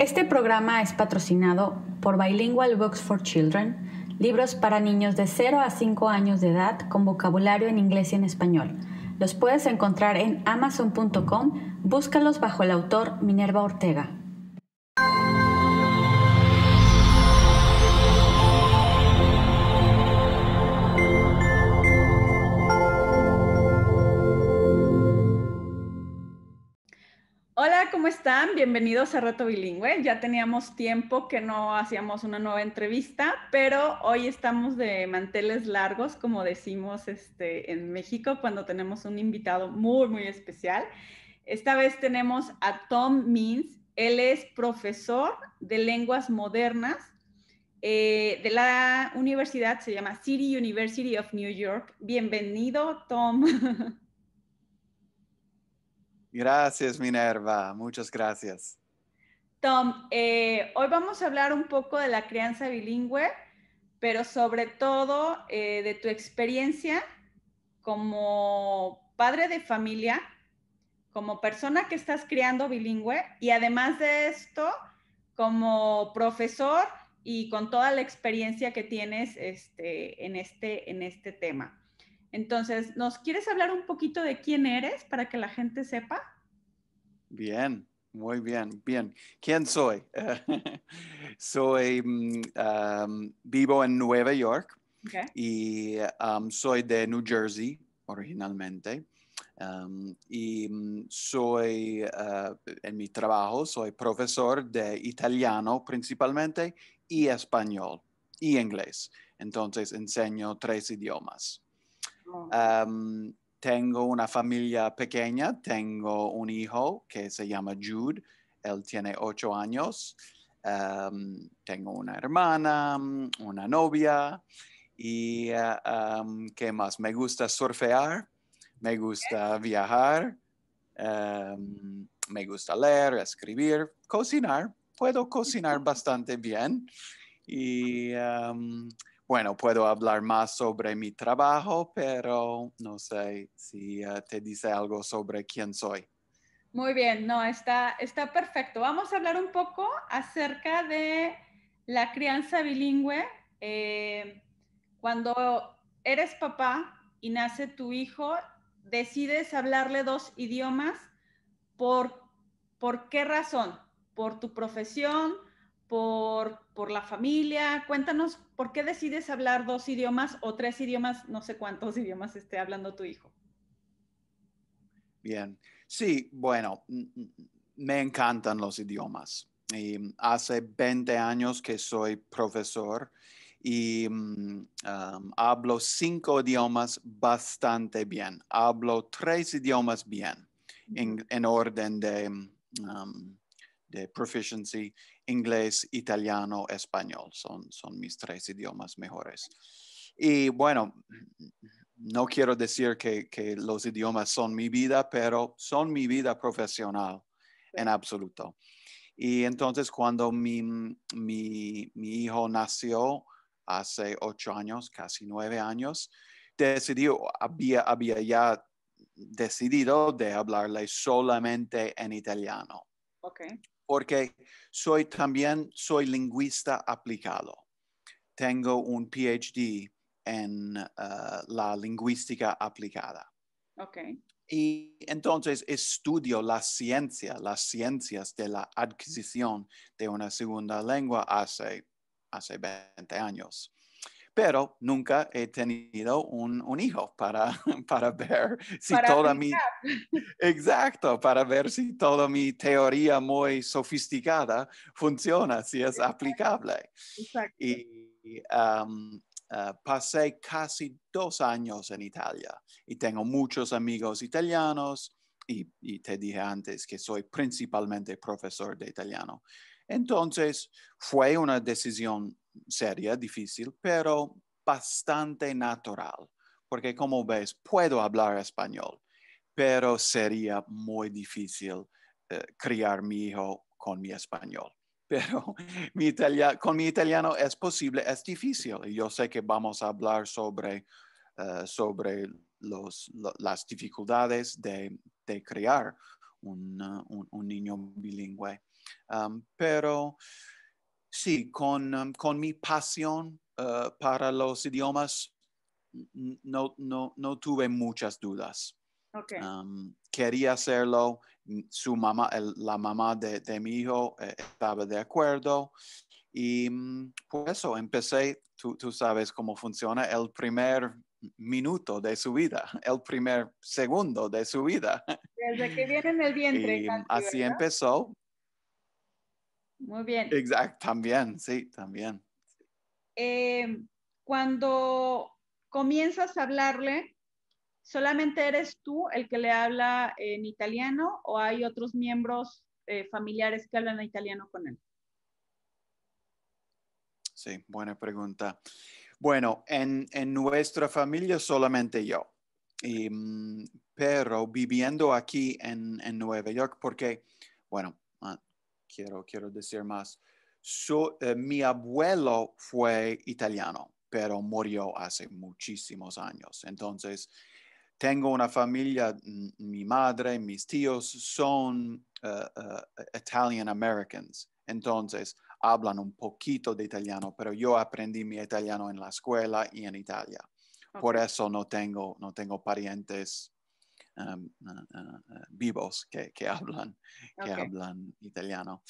Este programa es patrocinado por Bilingual Books for Children, libros para niños de 0 a 5 años de edad con vocabulario en inglés y en español. Los puedes encontrar en amazon.com, búscalos bajo el autor Minerva Ortega. ¿cómo están? Bienvenidos a Reto Bilingüe. Ya teníamos tiempo que no hacíamos una nueva entrevista, pero hoy estamos de manteles largos, como decimos este, en México, cuando tenemos un invitado muy, muy especial. Esta vez tenemos a Tom Means. Él es profesor de lenguas modernas eh, de la universidad, se llama City University of New York. Bienvenido, Tom. Gracias, Minerva. Muchas gracias. Tom, eh, hoy vamos a hablar un poco de la crianza bilingüe, pero sobre todo eh, de tu experiencia como padre de familia, como persona que estás criando bilingüe y además de esto, como profesor y con toda la experiencia que tienes este, en, este, en este tema. Entonces, ¿nos quieres hablar un poquito de quién eres para que la gente sepa? Bien, muy bien, bien. ¿Quién soy? soy, mm, vivo en Nueva York y soy de New Jersey originalmente. y mm, soy, eh, en mi trabajo, soy profesor de italiano principalmente y español y inglés. Entonces, enseño tres idiomas tengo una familia pequeña, tengo un hijo que se llama Jude, él tiene ocho años, tengo una hermana, una novia y eh, qué más, me gusta surfear, me gusta viajar, me gusta leer, escribir, cocinar, puedo cocinar bastante bien y bueno, puedo hablar más sobre mi trabajo, pero no sé si eh, te dice algo sobre quién soy. Muy bien, no, está, está perfecto. Vamos a hablar un poco acerca de la crianza bilingüe. Eh, cuando eres papá y nace tu hijo, decides hablarle dos idiomas. ¿Por, por qué razón? ¿Por tu profesión? por, por la familia. Cuéntanos, ¿por qué decides hablar dos idiomas o tres idiomas? No sé cuántos idiomas esté hablando tu hijo. Bien, sí, bueno, mm, mm, me encantan los idiomas. Mm, hace 20 años que soy profesor y hablo cinco idiomas bastante bien. Hablo tres idiomas bien, en, orden de de proficiency, inglés, italiano, español. Son, son mis tres idiomas mejores. Y bueno, no quiero decir que, que, los idiomas son mi vida, pero son mi vida profesional en absoluto. Y entonces cuando mi, mi, mi hijo nació hace ocho años, casi nueve años, decidió había, había ya decidido de hablarle solamente en italiano porque soy también soy lingüista aplicado. Tengo un PhD en eh, la lingüística aplicada. Y entonces estudio la ciencia, las ciencias de la adquisición de una segunda lengua hace 20 años pero nunca he tenido un, un hijo para, para ver si toda mi... Exacto, para ver si toda mi teoría muy sofisticada funciona, si es aplicable. Y ah, pasé casi dos años en Italia y tengo muchos amigos italianos y, y, te dije antes que soy principalmente profesor de italiano. Entonces fue una decisión sería difícil, pero bastante natural, porque como ves, puedo hablar español, pero sería muy difícil eh, criar mi hijo con mi español. Pero mi con mi italiano es posible, es difícil. Y yo sé que vamos a hablar sobre, eh, sobre las dificultades de, de criar un, niño bilingüe. Um, pero sí, um, con, mi pasión uh, para los idiomas, no, tuve muchas dudas. Um, quería hacerlo, su mamá, la mamá de, de mi hijo eh, estaba de acuerdo y mm, por pues eso empecé, tú, sabes cómo funciona el primer minuto de su vida, el primer segundo de su vida. Desde que viene en el vientre. Y así empezó muy bien. Exacto, también, sí, también. Em, cuando comienzas a hablarle, ¿solamente eres tú el que le habla en italiano o hay otros miembros eh, familiares que hablan italiano con él? Sí, buena pregunta. Bueno, en, nuestra familia solamente yo. Mm, pero viviendo aquí en, en Nueva York, porque, bueno, ah, quiero, decir más. Eh, mi abuelo fue italiano, pero murió hace muchísimos años. Entonces, tengo una familia, mi madre, mis tíos son eh, eh, Italian Americans. Entonces, hablan un poquito de italiano, pero yo aprendí mi italiano en la escuela y en Italia. Por eso no tengo, no tengo parientes Em, eh, eh, vivos que, hablan, que hablan italiano.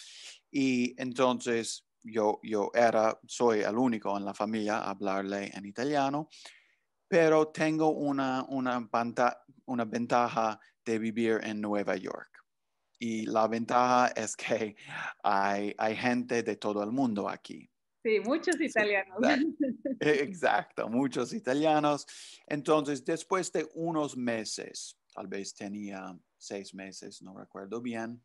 Y entonces yo, yo era, soy el único en la familia a hablarle en italiano, pero tengo una, una, una ventaja de vivir en Nueva York. Y la ventaja es que hay, hay gente de todo el mundo aquí. Sí, muchos italianos. exacto, muchos italianos. Entonces, después de unos meses, tal vez tenía seis meses, no recuerdo bien,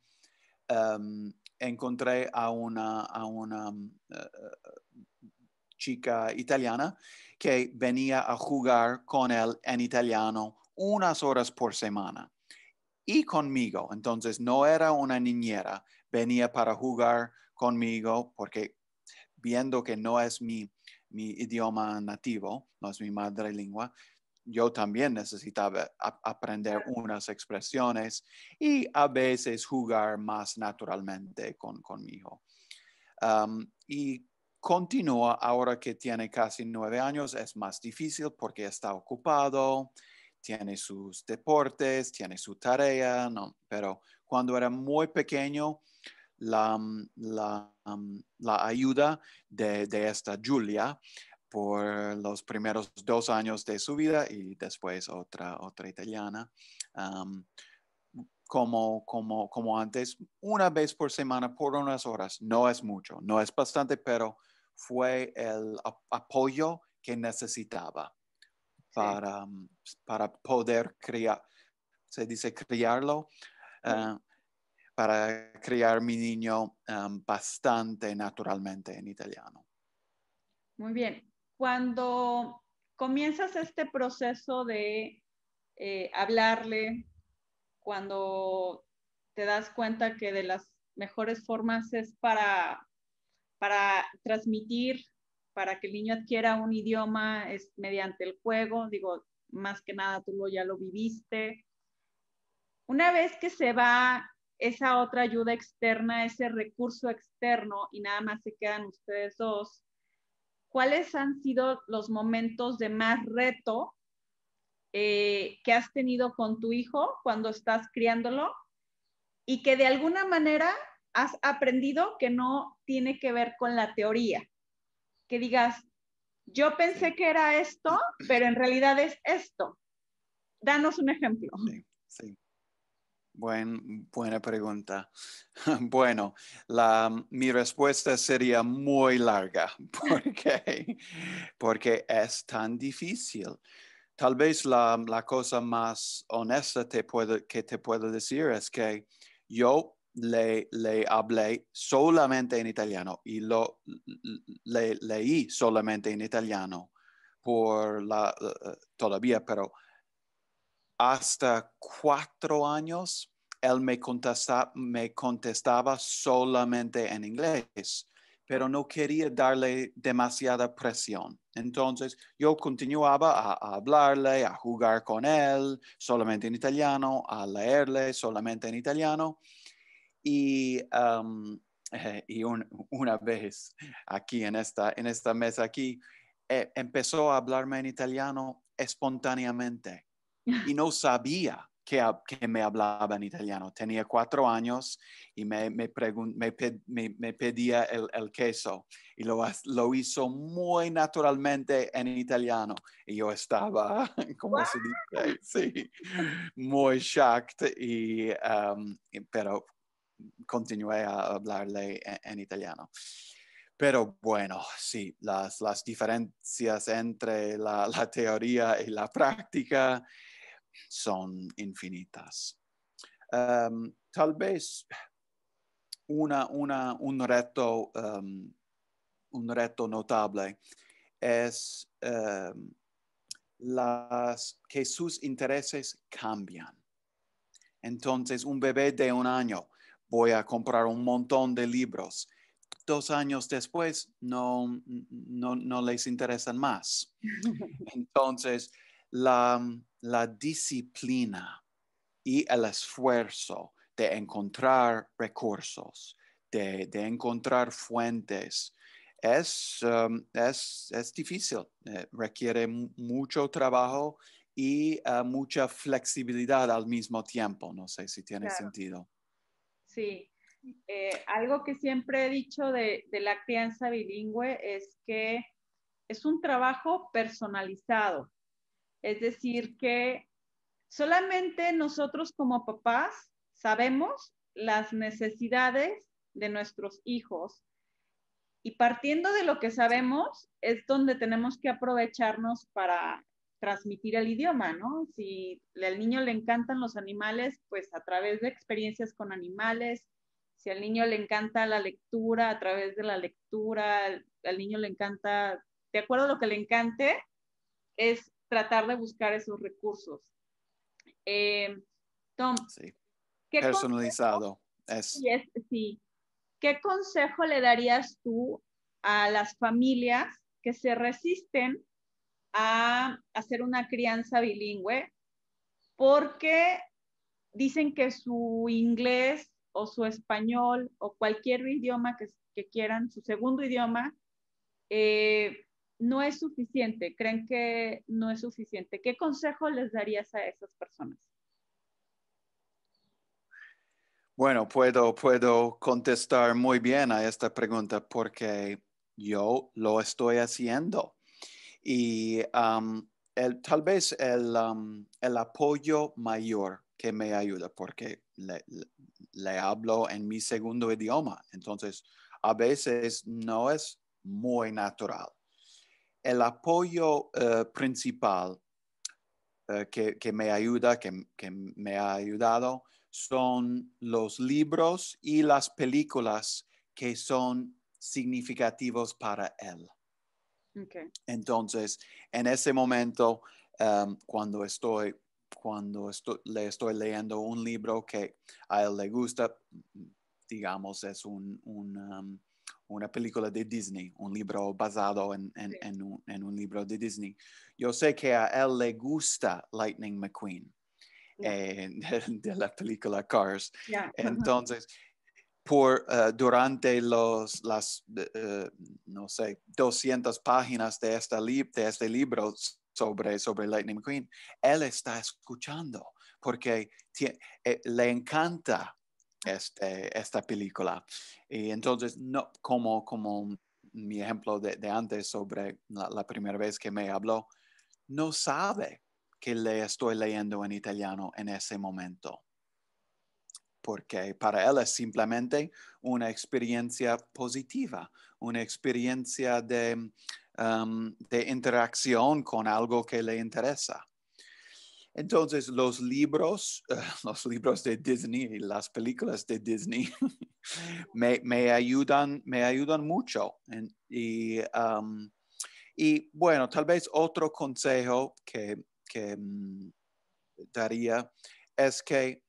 em, encontré a una, a una em, eh, chica italiana que venía a jugar con él en italiano unas horas por semana y conmigo. Entonces no era una niñera, venía para jugar conmigo porque viendo que no es mi, mi idioma nativo, no es mi madre lengua, yo también necesitaba aprender unas expresiones y a veces jugar más naturalmente con, con mi hijo. y continúa ahora que tiene casi nueve años, es más difícil porque está ocupado, tiene sus deportes, tiene su tarea, no, pero cuando era muy pequeño, la, la, la ayuda de, de esta Julia por eh, los primeros dos años de su vida y después otra, otra italiana. como, como, como antes, una vez por semana por unas horas. No es mucho, no es bastante, pero fue el apoyo que necesitaba para, mm, para poder criar, se dice criarlo, eh, para criar mi niño bastante naturalmente en italiano. Muy bien cuando comienzas este proceso de eh, hablarle, cuando te das cuenta que de las mejores formas es para, para transmitir, para que el niño adquiera un idioma, es mediante el juego, digo, más que nada tú ya lo viviste. Una vez que se va esa otra ayuda externa, ese recurso externo, y nada más se quedan ustedes dos, ¿cuáles han sido los momentos de más reto eh, que has tenido con tu hijo cuando estás criándolo y que de alguna manera has aprendido que no tiene que ver con la teoría? Que digas, yo pensé que era esto, pero en realidad es esto. Danos un ejemplo. sí buena pregunta. Bueno, mm, mi respuesta sería muy larga porque, porque es tan difícil. Tal vez la, mm, cosa más honesta que te puedo decir es que yo le, hablé solamente en italiano y lo le, leí solamente en italiano la, eh, eh, todavía, pero hasta cuatro años él me, me contestaba solamente en inglés, pero no quería darle demasiada presión. Entonces yo continuaba a, hablarle, a jugar con él, solamente en italiano, a leerle solamente en italiano. Y, um, y una vez aquí en esta, en esta mesa aquí, e, empezó a hablarme en italiano espontáneamente y no sabía que, me hablaba en italiano. Tenía cuatro años y me, me, pedía el, queso y lo, hizo muy naturalmente en italiano. Y yo estaba, como se dice? muy shocked, um, pero continué a hablarle e-, en, italiano. Pero bueno, sí, las, las diferencias entre la, la, teoría y la práctica son infinitas. Ehm, tal vez una, un, reto, ehm, un reto notable es ehm, que sus intereses cambian. Entonces, un bebé de un año, voy a comprar un montón de libros. Dos años después, no, no les interesan más. Entonces, la, disciplina y el esfuerzo de encontrar recursos, de, encontrar fuentes, es, um, difícil, eh, requiere mucho trabajo y eh, mucha flexibilidad al mismo tiempo. No sé si tiene sentido. Sí, eh, algo que siempre he dicho de, de, la crianza bilingüe es que es un trabajo personalizado. Es decir, que solamente nosotros como papás sabemos las necesidades de nuestros hijos. Y partiendo de lo que sabemos, es donde tenemos que aprovecharnos para transmitir el idioma, ¿no? Si al niño le encantan los animales, pues a través de experiencias con animales, si al niño le encanta la lectura, a través de la lectura, al niño le encanta, de acuerdo a lo que le encante, es tratar de buscar esos recursos. Eh, Tom, sí. personalizado. Es. sí. ¿Qué consejo le darías tú a las familias que se resisten a hacer una crianza bilingüe porque dicen que su inglés o su español o cualquier idioma que, quieran, su segundo idioma, eh, no es suficiente, creen que no es suficiente. ¿Qué consejo les darías a esas personas? Bueno, puedo, puedo contestar muy bien a esta pregunta porque yo lo estoy haciendo. Y tal vez el, apoyo mayor que me ayuda, porque le hablo en mi segundo idioma, entonces a veces no es muy natural el apoyo eh, principal eh, que, me ayuda, que, me ha ayudado, son los libros y las películas que son significativos para él. Entonces, en ese momento, em, cuando estoy cuando le estoy leyendo un libro que a él le gusta, digamos, es un, em, una película de Disney, un libro basado en, un, libro de Disney. Yo sé que a él le gusta Lightning McQueen eh, de, la película Cars. Entonces, por, eh, durante los, las, eh, no sé, 200 páginas de, esta este libro sobre, sobre Lightning McQueen, él está escuchando porque le encanta este, esta película. Y entonces, no, como, como mi ejemplo de, antes sobre la, primera vez que me habló, no sabe que le estoy leyendo en italiano en ese momento. Porque para él es simplemente una experiencia positiva, una experiencia de um, interacción con algo que le interesa. Entonces, los libros, eh, los libros de Disney y las películas de Disney me, ayudan, me ayudan mucho. y, bueno, tal vez otro consejo que, mm, daría es que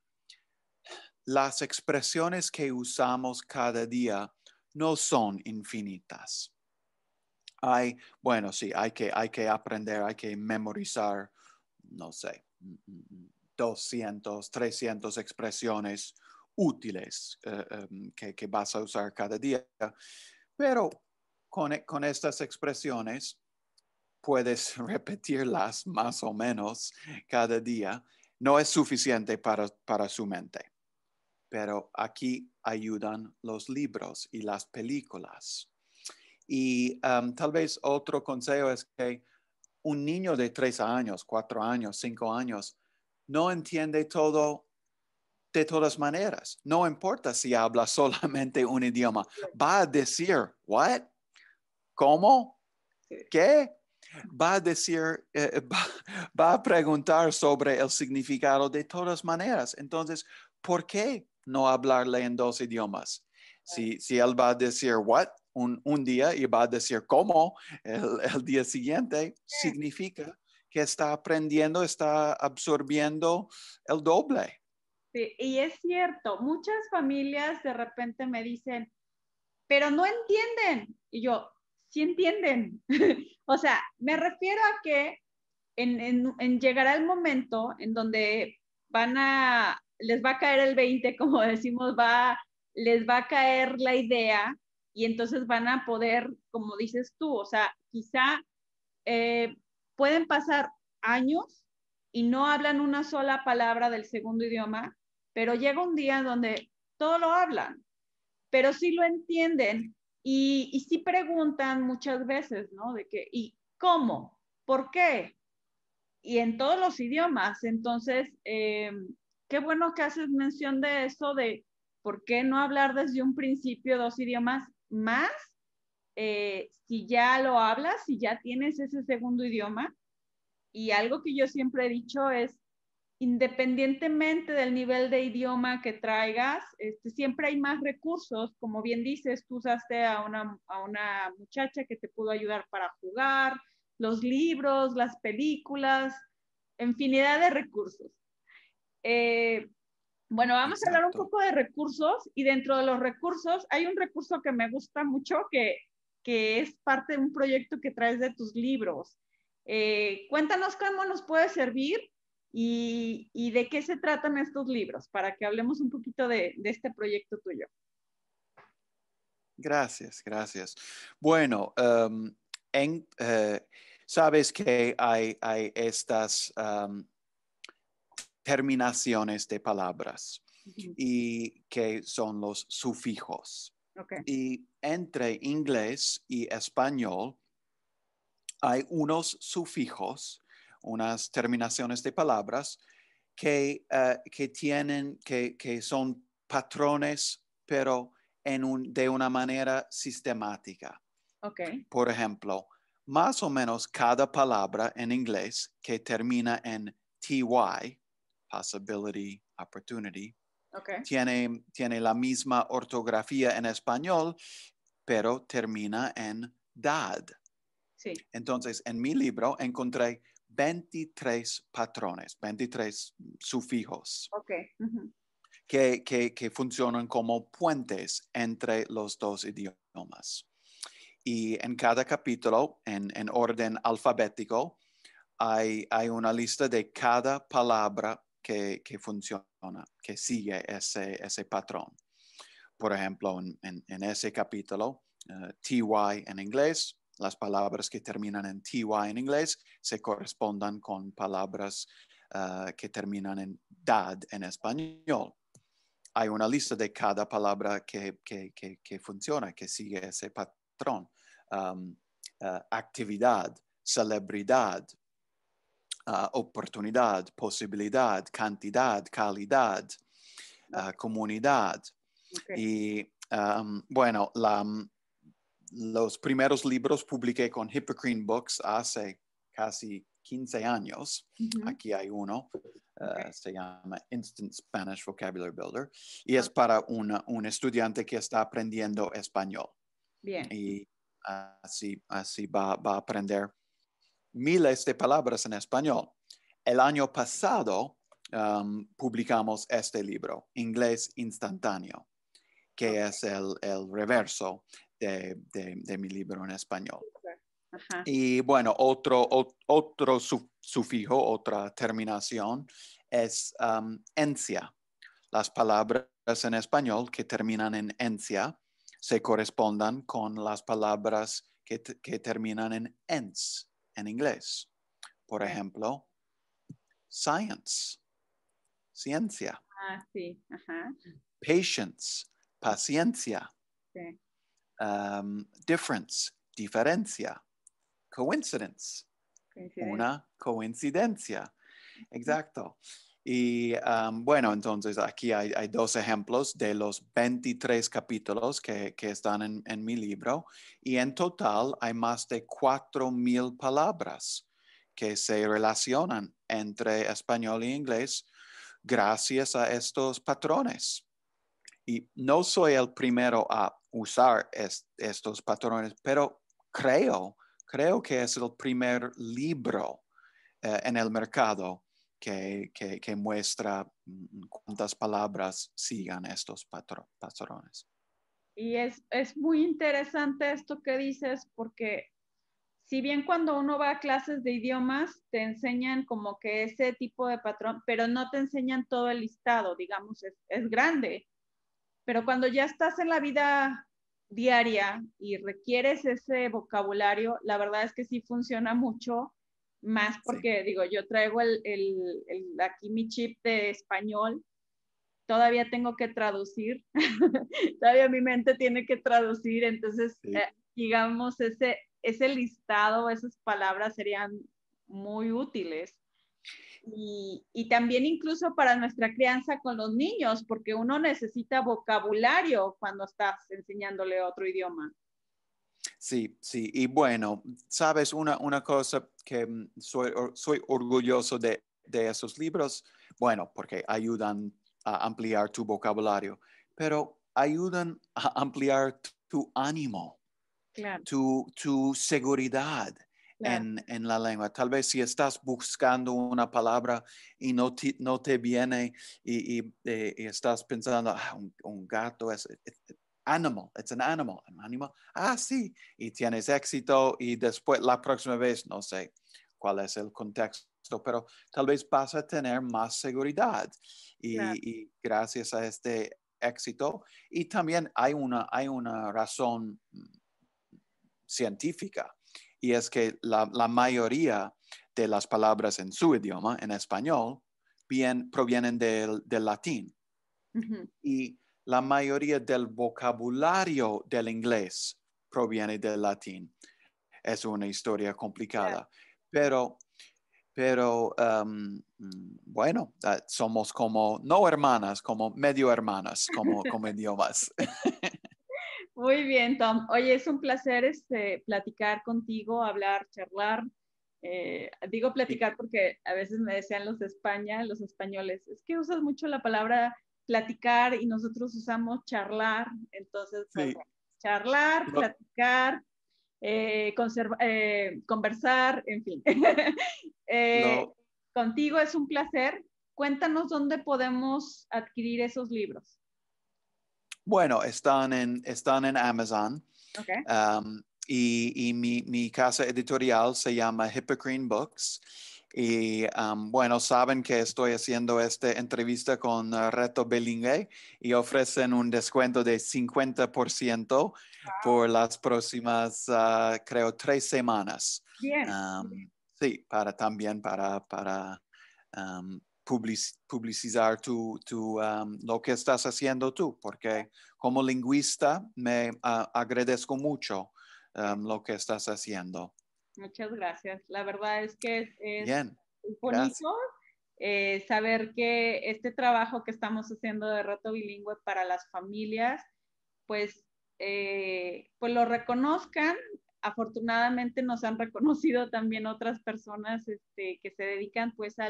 las expresiones que usamos cada día no son infinitas. Hay, bueno, sí, hay que aprender, hay que memorizar, no sé, 200, 300 expresiones útiles eh, em, que, vas a usar cada día. Pero con, estas expresiones puedes repetirlas más o menos cada día. No es suficiente para, su mente, pero aquí ayudan los libros y las películas. Y em, tal vez otro consejo es que un niño de tres años, cuatro años, cinco años, no entiende todo de todas maneras. No importa si habla solamente un idioma, va a decir, ¿what? ¿Cómo? ¿Qué? Va a decir, eh, va a preguntar sobre el significado de todas maneras. Entonces, ¿por qué no hablarle en dos idiomas? Si, si él va a decir, ¿what? un, día y va a decir cómo el, día siguiente, significa que está aprendiendo, está absorbiendo el doble. y es cierto, muchas familias de repente me dicen, pero no entienden. Y yo, sí entienden. o sea, me refiero a que en, llegar al momento en donde van a, les va a caer el 20, como decimos, va, les va a caer la idea y entonces van a poder, como dices tú, o sea, quizá eh, pueden pasar años y no hablan una sola palabra del segundo idioma, pero llega un día donde todo lo hablan, pero sí lo entienden y, sí preguntan muchas veces, ¿no? De que, ¿y cómo? ¿Por qué? Y en todos los idiomas. Entonces, em, qué bueno que haces mención de eso, de por qué no hablar desde un principio dos idiomas más eh, si ya lo hablas, si ya tienes ese segundo idioma. Y algo que yo siempre he dicho es, independientemente del nivel de idioma que traigas, este, siempre hay más recursos. Como bien dices, tú usaste a una, muchacha que te pudo ayudar para jugar, los libros, las películas, infinidad de recursos. Eh, bueno, vamos a hablar un poco de recursos y dentro de los recursos hay un recurso que me gusta mucho que, es parte de un proyecto que traes de tus libros. Eh, cuéntanos cómo nos puede servir y, de qué se tratan estos libros para que hablemos un poquito de, este proyecto tuyo. Gracias, gracias. Bueno, em, eh, sabes que hay, hay estas... Em, terminaciones de palabras y que son los sufijos. Y entre inglés y español hay unos sufijos, unas terminaciones de palabras que, eh, tienen, que, son patrones, pero en un, de una manera sistemática. Por ejemplo, más o menos cada palabra en inglés que termina en ty possibility, opportunity. Tiene, tiene la misma ortografía en español, pero termina en dad. Entonces, en mi libro encontré 23 patrones, 23 sufijos. que, funcionan como puentes entre los dos idiomas. Y en cada capítulo, en, orden alfabético, hay, hay, una lista de cada palabra que, funciona, que sigue ese, patrón. Por ejemplo, en, ese capítulo, eh, TY en inglés, las palabras que terminan en TY en inglés se correspondan con palabras eh, que terminan en DAD en español. Hay una lista de cada palabra que, funciona, que sigue ese patrón. Um, eh, actividad, celebridad, oportunidad, posibilidad, cantidad, calidad, mm. eh, comunidad. Y em, bueno, mm, los primeros libros publiqué con Hippocrene Books hace casi 15 años. Aquí hay uno, eh, se llama Instant Spanish Vocabulary Builder, y es para un estudiante que está aprendiendo español. Bien. Y así, así va, va a aprender miles de palabras en español. El año pasado um, publicamos este libro, Inglés Instantáneo, que es el, reverso de, mi libro en español. Y bueno, otro, sufijo, otra terminación es um, encia. Las palabras en español que terminan en encia se correspondan con las palabras que, que terminan en ens en inglés. Por ejemplo, science, ciencia. Ah, Patience, paciencia. Um, difference, diferencia. Coincidence, una coincidencia. Exacto. Y bueno, entonces aquí hay, dos ejemplos de los 23 capítulos que, están en, mi libro y en total hay más de 4.000 palabras que se relacionan entre español e inglés gracias a estos patrones. Y no soy el primero a usar estos patrones, pero creo, creo que es el primer libro eh, en el mercado que, muestra mm, cuántas palabras sigan estos patrones. Y es, muy interesante esto que dices porque si bien cuando uno va a clases de idiomas te enseñan como que ese tipo de patrón, pero no te enseñan todo el listado, digamos, es, es grande. Pero cuando ya estás en la vida diaria y requieres ese vocabulario, la verdad es que sí funciona mucho más porque digo, yo traigo el, el, aquí mi chip de español, todavía tengo que traducir, todavía mi mente tiene que traducir, entonces eh, digamos, ese, ese listado, esas palabras serían muy útiles. y, también incluso para nuestra crianza con los niños, porque uno necesita vocabulario cuando estás enseñándole otro idioma. Sí, sí, y bueno, sabes, una, cosa que mm, soy, orgulloso de, esos libros, bueno, porque ayudan a ampliar tu vocabulario, pero ayudan a ampliar tu ánimo, tu, seguridad en, la lengua. Tal vez si estás buscando una palabra y no te, viene y, eh, estás pensando, ah, un, un, gato es, animal, it's an animal, un animal, ah, sí, y tienes éxito y después la próxima vez, no sé cuál es el contexto, pero tal vez vas a tener más seguridad y, gracias a este éxito y también hay una, hay una razón mm, científica y es que la, mayoría de las palabras en su idioma, en español, bien, provienen del, latín. Y la mayoría del vocabulario del inglés proviene del latín. Es una historia complicada, pero, pero um, bueno, eh, somos como, no hermanas, como medio hermanas, como, como idiomas. Muy bien, Tom. Oye, es un placer este, platicar contigo, hablar, charlar. Eh, digo platicar porque a veces me decían los de España, los españoles, es que usas mucho la palabra platicar y nosotros usamos charlar, entonces charlar, platicar, eh, eh, conversar, en fin. Eh, contigo es un placer. Cuéntanos dónde podemos adquirir esos libros. Bueno, están en, están en Amazon. Um, y, mi, mi, casa editorial se llama Hippocrene Books. Y bueno, saben que estoy haciendo esta entrevista con ah, Reto Belingue y ofrecen un descuento de 50% por las próximas, ah, creo, tres semanas. sí, para también para, publicizar tu, lo que estás haciendo tú, porque como lingüista me ah, agradezco mucho lo que estás haciendo muchas gracias. La verdad es que es, es bonito eh, saber que este trabajo que estamos haciendo de rato bilingüe para las familias, pues, eh, pues lo reconozcan. Afortunadamente nos han reconocido también otras personas este, que se dedican pues a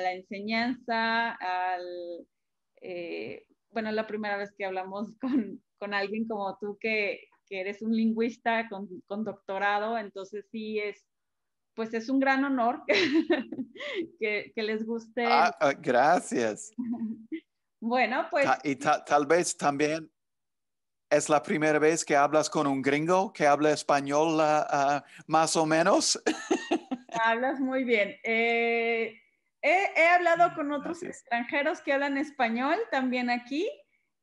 la enseñanza, al, eh, bueno, la primera vez que hablamos con, con alguien como tú que, que eres un lingüista con, doctorado, entonces sí es, pues es un gran honor que, que, les guste. Ah, ah, gracias. Bueno, pues. y tal vez también es la primera vez que hablas con un gringo que habla español ah, más o menos. Hablas muy bien. Eh, he, hablado con otros extranjeros que hablan español también aquí.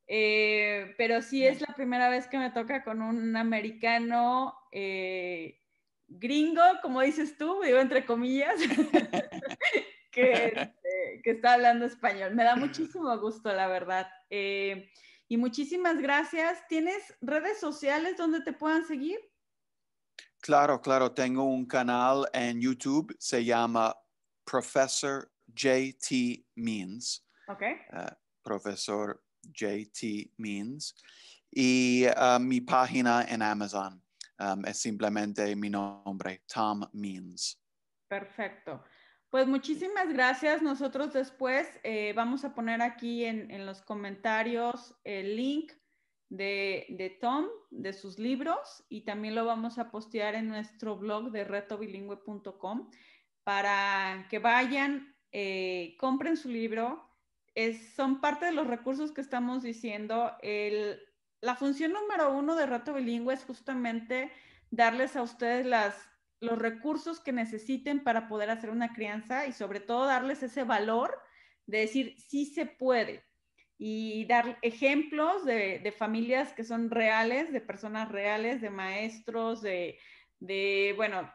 Eh, pero sí es la primera vez que me toca con un americano eh, gringo, como dices tú, digo entre comillas, este, que, está hablando español. Me da muchísimo gusto, la verdad. Eh, y muchísimas gracias. ¿Tienes redes sociales donde te puedan seguir? Claro, claro. Tengo un canal en YouTube, se llama Professor JT Means. Ok. Uh, profesor JT Means. Y ah, mi página en Amazon um, es simplemente mi nombre, Tom Means. Perfecto. Pues muchísimas gracias. Nosotros después eh, vamos a poner aquí en, los comentarios el link de, Tom, de sus libros, y también lo vamos a postear en nuestro blog de retobilingüe.com para que vayan, eh, compren su libro, son parte de los recursos que estamos diciendo. la función número uno de Rato Bilingüe es justamente darles a ustedes las, los recursos que necesiten para poder hacer una crianza y sobre todo darles ese valor de decir si se puede y dar ejemplos de, familias que son reales, de personas reales, de maestros, de, de bueno,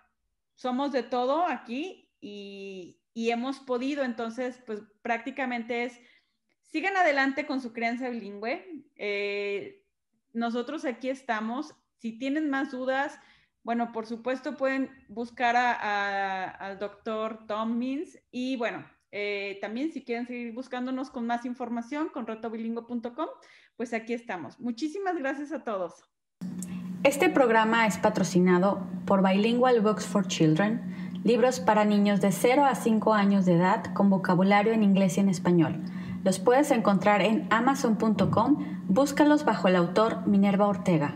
somos de todo aquí y, y hemos podido, entonces, pues prácticamente es, sigan adelante con su crianza bilingüe. Eh, nosotros aquí estamos. Si tienen más dudas, bueno, por supuesto pueden buscar a, al doctor Tom Mins y bueno, eh, también si quieren seguir buscándonos con más información con rotobilingo.com, pues aquí estamos. Muchísimas gracias a todos. Este programa es patrocinado por Bilingual Books for Children Libros para niños de 0 a 5 años de edad con vocabulario en inglés y en español. Los puedes encontrar en amazon.com. Búscalos bajo el autor Minerva Ortega.